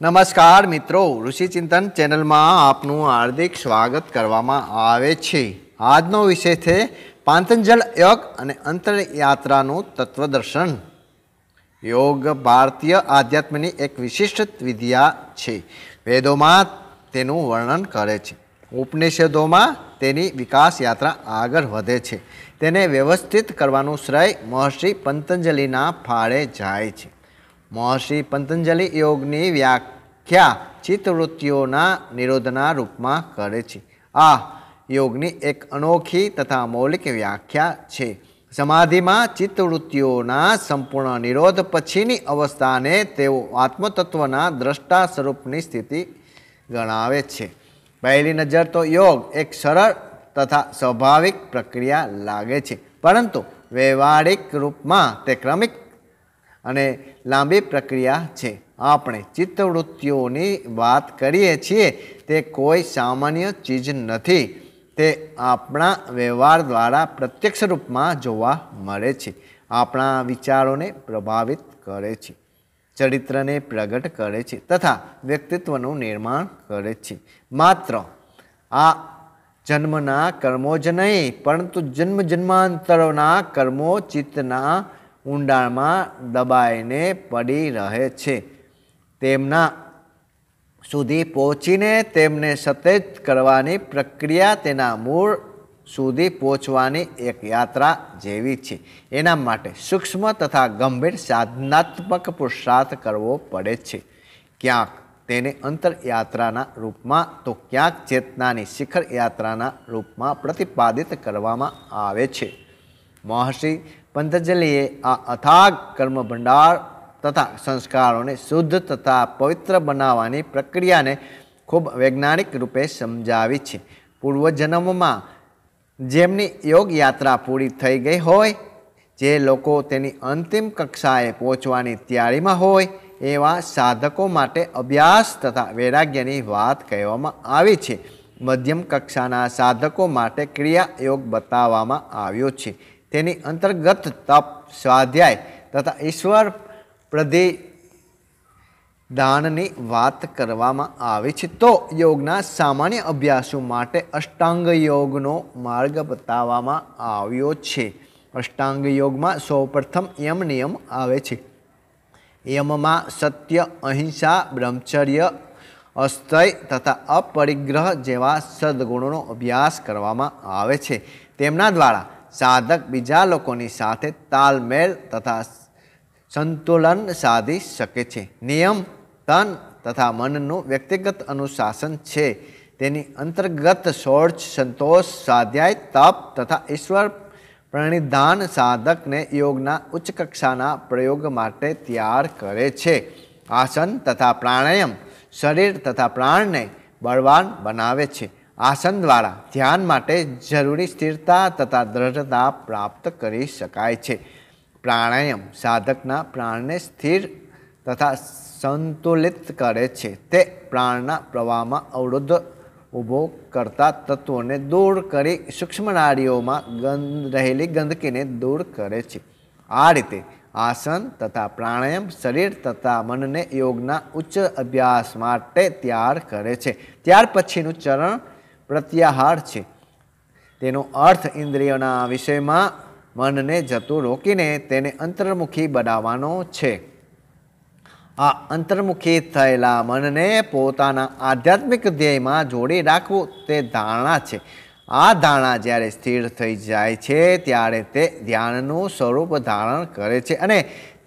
નમસ્કાર મિત્રો ઋષિચિંતન ચેનલમાં આપનું હાર્દિક સ્વાગત કરવામાં આવે છે આજનો વિષય છે પાંતંજલ યોગ અને અંતરયાત્રાનું તત્વદર્શન યોગ ભારતીય આધ્યાત્મની એક વિશિષ્ટ વિદ્યા છે વેદોમાં તેનું વર્ણન કરે છે ઉપનિષદોમાં તેની વિકાસ યાત્રા આગળ વધે છે તેને વ્યવસ્થિત કરવાનું શ્રેય મહર્ષિ પંતંજલિના ફાળે જાય છે મહર્ષિ પતંજલિ યોગની વ્યાખ્યા ચિત્તવૃત્તિઓના નિરોધના રૂપમાં કરે છે આ યોગની એક અનોખી તથા મૌલિક વ્યાખ્યા છે સમાધિમાં ચિત્તવૃત્તિઓના સંપૂર્ણ નિરોધ પછીની અવસ્થાને તેઓ આત્મતત્વના દ્રષ્ટા સ્વરૂપની સ્થિતિ ગણાવે છે પહેલી નજર તો યોગ એક સરળ તથા સ્વાભાવિક પ્રક્રિયા લાગે છે પરંતુ વ્યવહારિક રૂપમાં તે ક્રમિક અને લાંબી પ્રક્રિયા છે આપણે ચિત્તવૃત્તિઓની વાત કરીએ છીએ તે કોઈ સામાન્ય ચીજ નથી તે આપણા વ્યવહાર દ્વારા પ્રત્યક્ષ રૂપમાં જોવા મળે છે આપણા વિચારોને પ્રભાવિત કરે છે ચરિત્રને પ્રગટ કરે છે તથા વ્યક્તિત્વનું નિર્માણ કરે છે માત્ર આ જન્મના કર્મો જ નહીં પરંતુ જન્મ જન્માંતરોના કર્મો ચિત્તના ઊંડાણમાં દબાઈને પડી રહે છે તેમના સુધી પહોંચીને તેમને સતેજ કરવાની પ્રક્રિયા તેના મૂળ સુધી પહોંચવાની એક યાત્રા જેવી છે એના માટે સૂક્ષ્મ તથા ગંભીર સાધનાત્મક પુરુષાર્થ કરવો પડે છે ક્યાંક તેને અંતરયાત્રાના રૂપમાં તો ક્યાંક ચેતનાની શિખર યાત્રાના રૂપમાં પ્રતિપાદિત કરવામાં આવે છે મહર્ષિ પંતજલિએ આ અથાગ કર્મ ભંડાર તથા સંસ્કારોને શુદ્ધ તથા પવિત્ર બનાવવાની પ્રક્રિયાને ખૂબ વૈજ્ઞાનિક રૂપે સમજાવી છે પૂર્વજન્મમાં જેમની યોગ યાત્રા પૂરી થઈ ગઈ હોય જે લોકો તેની અંતિમ કક્ષાએ પહોંચવાની તૈયારીમાં હોય એવા સાધકો માટે અભ્યાસ તથા વૈરાગ્યની વાત કહેવામાં આવી છે મધ્યમ કક્ષાના સાધકો માટે ક્રિયા યોગ બતાવવામાં આવ્યો છે તેની અંતર્ગત તપ સ્વાધ્યાય તથા ઈશ્વર પ્રદે દાનની વાત કરવામાં આવે છે તો યોગના સામાન્ય અભ્યાસો માટે અષ્ટાંગ યોગનો માર્ગ બતાવવામાં આવ્યો છે અષ્ટાંગ યોગમાં સૌપ્રથમ યમ નિયમ આવે છે યમમાં સત્ય અહિંસા બ્રહ્મચર્ય અસ્થય તથા અપરિગ્રહ જેવા સદગુણોનો અભ્યાસ કરવામાં આવે છે તેમના દ્વારા સાધક બીજા લોકોની સાથે તાલમેલ તથા સંતુલન સાધી શકે છે નિયમ તન તથા મનનું વ્યક્તિગત અનુશાસન છે તેની અંતર્ગત શોર્ચ સંતોષ સ્વાધ્યાય તપ તથા ઈશ્વર પ્રણિધાન સાધકને યોગના ઉચ્ચ કક્ષાના પ્રયોગ માટે તૈયાર કરે છે આસન તથા પ્રાણાયામ શરીર તથા પ્રાણને બળવાન બનાવે છે આસન દ્વારા ધ્યાન માટે જરૂરી સ્થિરતા તથા દ્રઢતા પ્રાપ્ત કરી શકાય છે પ્રાણાયામ સાધકના પ્રાણને સ્થિર તથા સંતુલિત કરે છે તે પ્રાણના પ્રવાહમાં અવરોધ ઊભો કરતા તત્વોને દૂર કરી સૂક્ષ્મ નાડીઓમાં ગંધ રહેલી ગંદકીને દૂર કરે છે આ રીતે આસન તથા પ્રાણાયામ શરીર તથા મનને યોગના ઉચ્ચ અભ્યાસ માટે તૈયાર કરે છે ત્યાર પછીનું ચરણ પ્રત્યાહાર છે તેનો અર્થ ઇન્દ્રિયોના વિષયમાં મનને જતું રોકીને તેને અંતર્મુખી બનાવવાનો છે આ અંતર્મુખી થયેલા મનને પોતાના આધ્યાત્મિક ધ્યેયમાં જોડી રાખવું તે ધારણા છે આ ધારણા જ્યારે સ્થિર થઈ જાય છે ત્યારે તે ધ્યાનનું સ્વરૂપ ધારણ કરે છે અને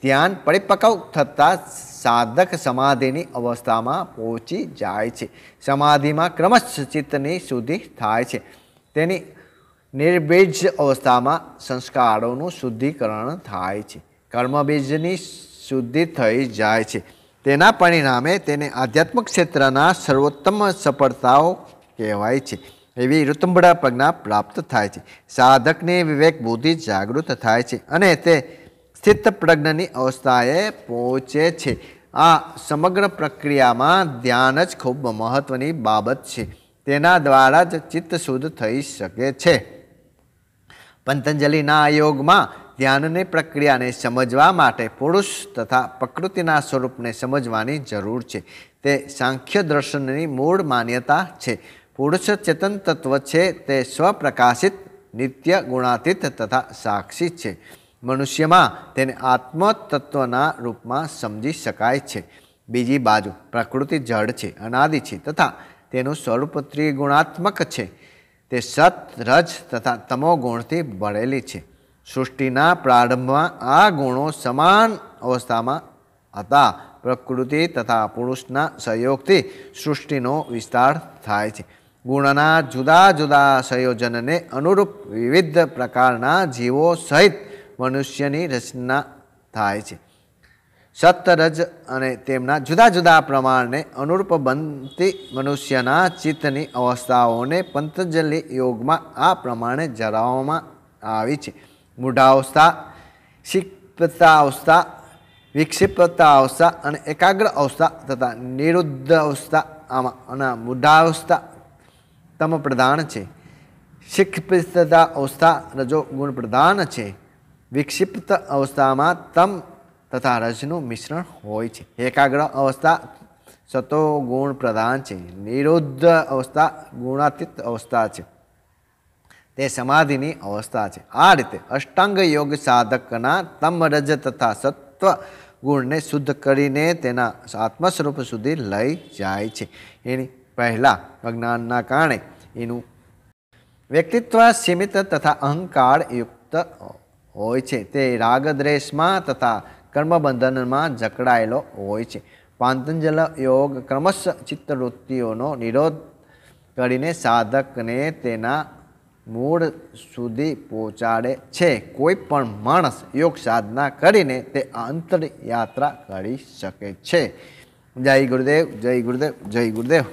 ધ્યાન પરિપક્વ થતાં સાધક સમાધિની અવસ્થામાં પહોંચી જાય છે સમાધિમાં ક્રમશ ચિત્તની શુદ્ધિ થાય છે તેની નિર્બીજ અવસ્થામાં સંસ્કારોનું શુદ્ધિકરણ થાય છે કર્મબીજની શુદ્ધિ થઈ જાય છે તેના પરિણામે તેને આધ્યાત્મિક ક્ષેત્રના સર્વોત્તમ સફળતાઓ કહેવાય છે એવી ઋતુંબળા પ્રજ્ઞા પ્રાપ્ત થાય છે સાધકની વિવેક બુદ્ધિ જાગૃત થાય છે અને તે સ્થિત પ્રજ્ઞની અવસ્થાએ પહોંચે છે આ સમગ્ર પ્રક્રિયામાં ધ્યાન જ ખૂબ મહત્વની બાબત છે તેના દ્વારા જ ચિત્ત શુદ્ધ થઈ શકે છે પતંજલિના આયોગમાં ધ્યાનની પ્રક્રિયાને સમજવા માટે પુરુષ તથા પ્રકૃતિના સ્વરૂપને સમજવાની જરૂર છે તે સાંખ્ય દર્શનની મૂળ માન્યતા છે પુરુષ ચેતન તત્વ છે તે સ્વપ્રકાશિત નિત્ય ગુણાતીત તથા સાક્ષી છે મનુષ્યમાં તેને આત્મતત્વના રૂપમાં સમજી શકાય છે બીજી બાજુ પ્રકૃતિ જળ છે અનાદિ છે તથા તેનું સ્વરૂપ ત્રિગુણાત્મક છે તે સત રજ તથા તમો ગુણથી ભરેલી છે સૃષ્ટિના પ્રારંભમાં આ ગુણો સમાન અવસ્થામાં હતા પ્રકૃતિ તથા પુરુષના સહયોગથી સૃષ્ટિનો વિસ્તાર થાય છે ગુણના જુદા જુદા સંયોજનને અનુરૂપ વિવિધ પ્રકારના જીવો સહિત મનુષ્યની રચના થાય છે સત્તરજ અને તેમના જુદા જુદા પ્રમાણને અનુરૂપ બનતી મનુષ્યના ચિત્તની અવસ્થાઓને પંતજલિ યોગમાં આ પ્રમાણે જરાવવામાં આવી છે મૂઢાવસ્થા ક્ષિપ્તાવસ્થા અવસ્થા અને એકાગ્ર અવસ્થા તથા નિરુદ્ધ અવસ્થા આમાં અને મૂઢાવસ્થા તમ પ્રધાન છે શિક્ષિતતા અવસ્થા રજો ગુણ પ્રધાન છે વિક્ષિપ્ત અવસ્થામાં તમ તથા રજનું મિશ્રણ હોય છે એકાગ્ર અવસ્થા સતો ગુણ પ્રધાન છે નિરુદ્ધ અવસ્થા ગુણાતીત અવસ્થા છે તે સમાધિની અવસ્થા છે આ રીતે અષ્ટાંગ યોગ સાધકના તમ રજ તથા સત્વ ગુણને શુદ્ધ કરીને તેના આત્મ સ્વરૂપ સુધી લઈ જાય છે એની પહેલાં અજ્ઞાનના કારણે એનું વ્યક્તિત્વ સીમિત તથા અહંકાર યુક્ત હોય છે તે રાગદ્રેશમાં તથા કર્મબંધનમાં જકડાયેલો હોય છે પાંતંજલ યોગ ક્રમશ ચિત્તવૃત્તિઓનો નિરોધ કરીને સાધકને તેના મૂળ સુધી પહોંચાડે છે કોઈ પણ માણસ યોગ સાધના કરીને તે અંતરયાત્રા કરી શકે છે જય ગુરુદેવ જય ગુરુદેવ જય ગુરુદેવ